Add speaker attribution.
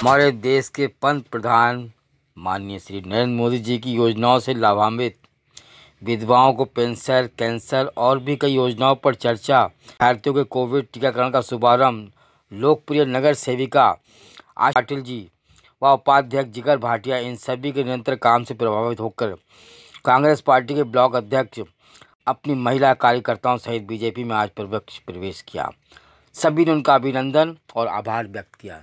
Speaker 1: हमारे देश के पंत प्रधान माननीय श्री नरेंद्र मोदी जी की योजनाओं से लाभान्वित विधवाओं को पेंशन कैंसर और भी कई योजनाओं पर चर्चा भारतीयों के कोविड टीकाकरण का शुभारंभ लोकप्रिय नगर सेविका आज पाटिल जी व उपाध्यक्ष जिगर भाटिया इन सभी के निरंतर काम से प्रभावित होकर कांग्रेस पार्टी के ब्लॉक अध्यक्ष अपनी महिला कार्यकर्ताओं सहित बीजेपी में आज प्रवेश किया सभी ने उनका अभिनंदन और आभार व्यक्त किया